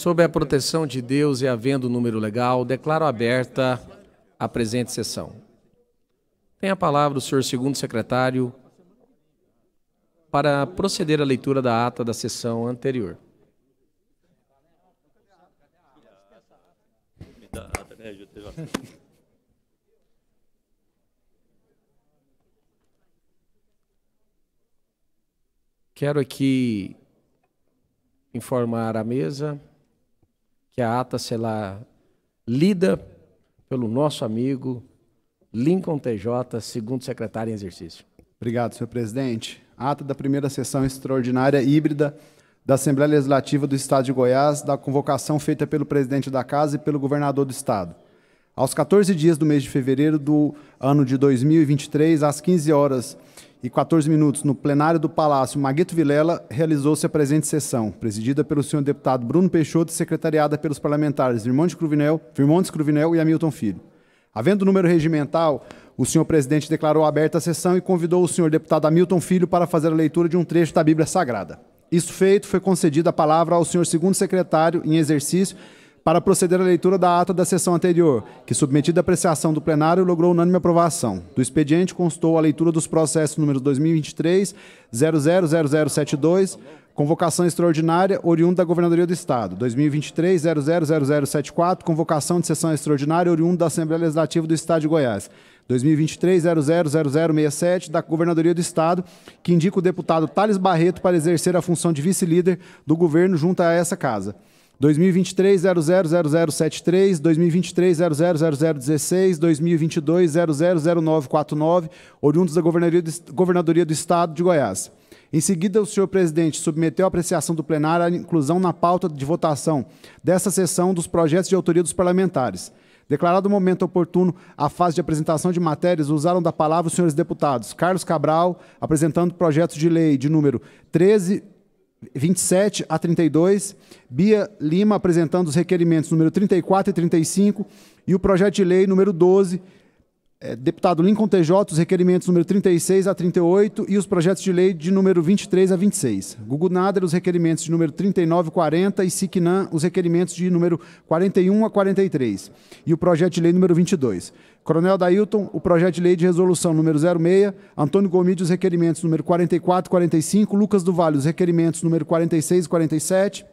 Sob a proteção de Deus e havendo número legal, declaro aberta a presente sessão. Tem a palavra o senhor segundo secretário para proceder à leitura da ata da sessão anterior. Quero aqui informar a mesa que a ata será lida pelo nosso amigo Lincoln TJ, segundo secretário em exercício. Obrigado, senhor presidente. Ata da primeira sessão extraordinária híbrida da Assembleia Legislativa do Estado de Goiás, da convocação feita pelo presidente da Casa e pelo governador do Estado. Aos 14 dias do mês de fevereiro do ano de 2023, às 15 horas e 14 minutos, no plenário do Palácio Magueto Vilela, realizou-se a presente sessão, presidida pelo senhor deputado Bruno Peixoto e secretariada pelos parlamentares Virmontes Cruvinel, Virmontes Cruvinel e Hamilton Filho. Havendo o número regimental, o senhor presidente declarou aberta a sessão e convidou o senhor deputado Hamilton Filho para fazer a leitura de um trecho da Bíblia Sagrada. Isso feito, foi concedida a palavra ao senhor segundo secretário em exercício para proceder à leitura da ata da sessão anterior, que, submetida à apreciação do plenário, logrou unânime aprovação. Do expediente constou a leitura dos processos números 2023 000072, convocação extraordinária oriunda da Governadoria do Estado, 2023 000074, convocação de sessão extraordinária oriunda da Assembleia Legislativa do Estado de Goiás. 2023-000067 da Governadoria do Estado, que indica o deputado Thales Barreto para exercer a função de vice-líder do governo junto a essa casa. 2023 000073, 2023 000016, 2022 oriundos da Governadoria do, Estado de Goiás. Em seguida, o senhor presidente submeteu à apreciação do plenário a inclusão na pauta de votação desta sessão dos projetos de autoria dos parlamentares. Declarado o momento oportuno, a fase de apresentação de matérias, usaram da palavra os senhores deputados Carlos Cabral, apresentando projeto de lei de número 13 27 a 32, Bia Lima apresentando os requerimentos número 34 e 35 e o projeto de lei número 12, é, deputado Lincoln TJ, os requerimentos número 36 a 38 e os projetos de lei de número 23 a 26. Gugu Nader, os requerimentos de número 39 a 40 e Siquinan, os requerimentos de número 41 a 43 e o projeto de lei número 22. Coronel Dailton, o projeto de lei de resolução número 06, Antônio Gomide, os requerimentos número 44 e 45, Lucas do Vale, os requerimentos número 46 e 47,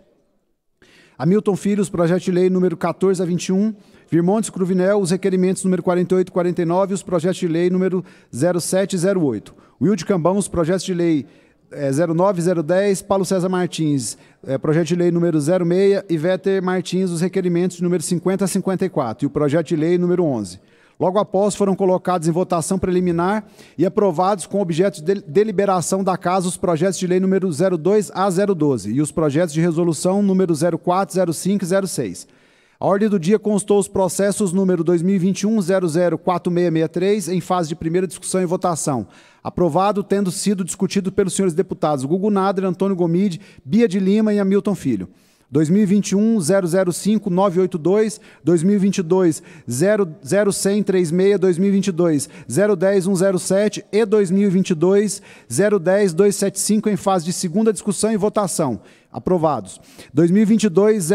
Hamilton Filhos, projeto de lei número 14 a 21. Virmontes Cruvinel, os requerimentos número 48 e 49 e os projetos de lei número 07 e 08. Wilde Cambão, os projetos de lei é, eh, 010. Paulo César Martins, é, projeto de lei número 06 e Véter Martins, os requerimentos número 50 a 54 e o projeto de lei número 11. Logo após foram colocados em votação preliminar e aprovados com objeto de deliberação da Casa os projetos de lei número 02 a 012 e os projetos de resolução número 04, 05 e 06. A ordem do dia constou os processos número 2021 004663 em fase de primeira discussão e votação. Aprovado, tendo sido discutido pelos senhores deputados Gugu Nader, Antônio Gomide, Bia de Lima e Hamilton Filho. 2021 005 982, 2022 36 2022 010 107 e 2022 010 275 em fase de segunda discussão e votação. Aprovados. 2022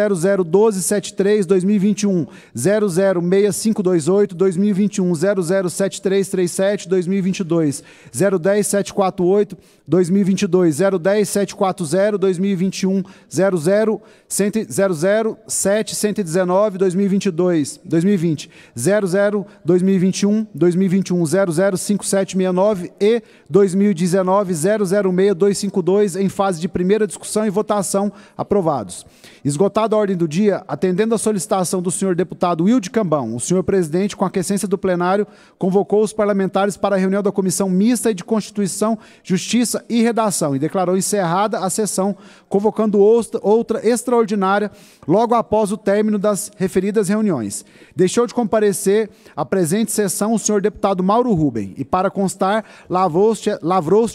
001273, 2021 006528, 2021 007337, 2022 010748, 2022 010740, 2021 00719, 2022 2020 00 2021, 2021 005769 e 2019 006252 em fase de primeira discussão e votação votação, aprovados. Esgotada a ordem do dia, atendendo à solicitação do senhor deputado Wilde Cambão, o senhor presidente, com a aquiescência do plenário, convocou os parlamentares para a reunião da Comissão Mista de Constituição, Justiça e Redação e declarou encerrada a sessão, convocando outra extraordinária logo após o término das referidas reuniões. Deixou de comparecer à presente sessão o senhor deputado Mauro Rubem e, para constar, lavrou-se lavrou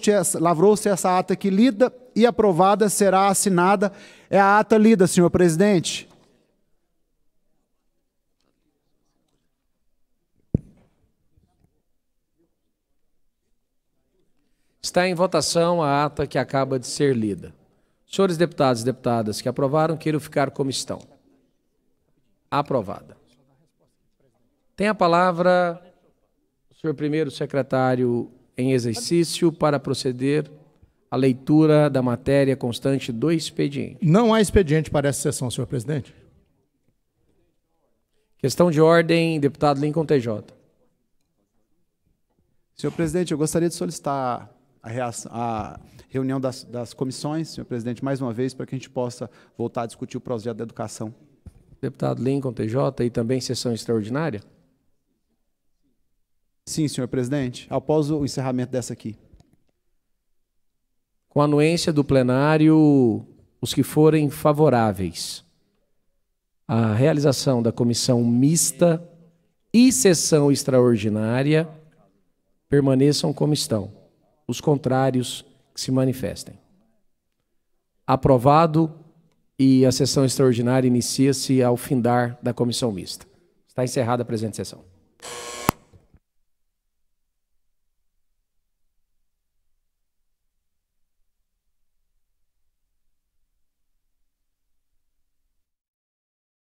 essa ata que lida e aprovada será assinada. É a ata lida, senhor presidente. Está em votação a ata que acaba de ser lida. Senhores deputados e deputadas que aprovaram, queiram ficar como estão. Aprovada. Tem a palavra o senhor primeiro secretário em exercício para proceder a leitura da matéria constante do expediente. Não há expediente para essa sessão, senhor presidente. Questão de ordem, deputado Lincoln TJ. Senhor presidente, eu gostaria de solicitar a, reação, a reunião das, das, comissões, senhor presidente, mais uma vez, para que a gente possa voltar a discutir o projeto da educação. Deputado Lincoln TJ, e também sessão extraordinária? Sim, senhor presidente, após o encerramento dessa aqui com anuência do plenário, os que forem favoráveis à realização da comissão mista e sessão extraordinária, permaneçam como estão. Os contrários que se manifestem. Aprovado e a sessão extraordinária inicia-se ao findar da comissão mista. Está encerrada a presente sessão.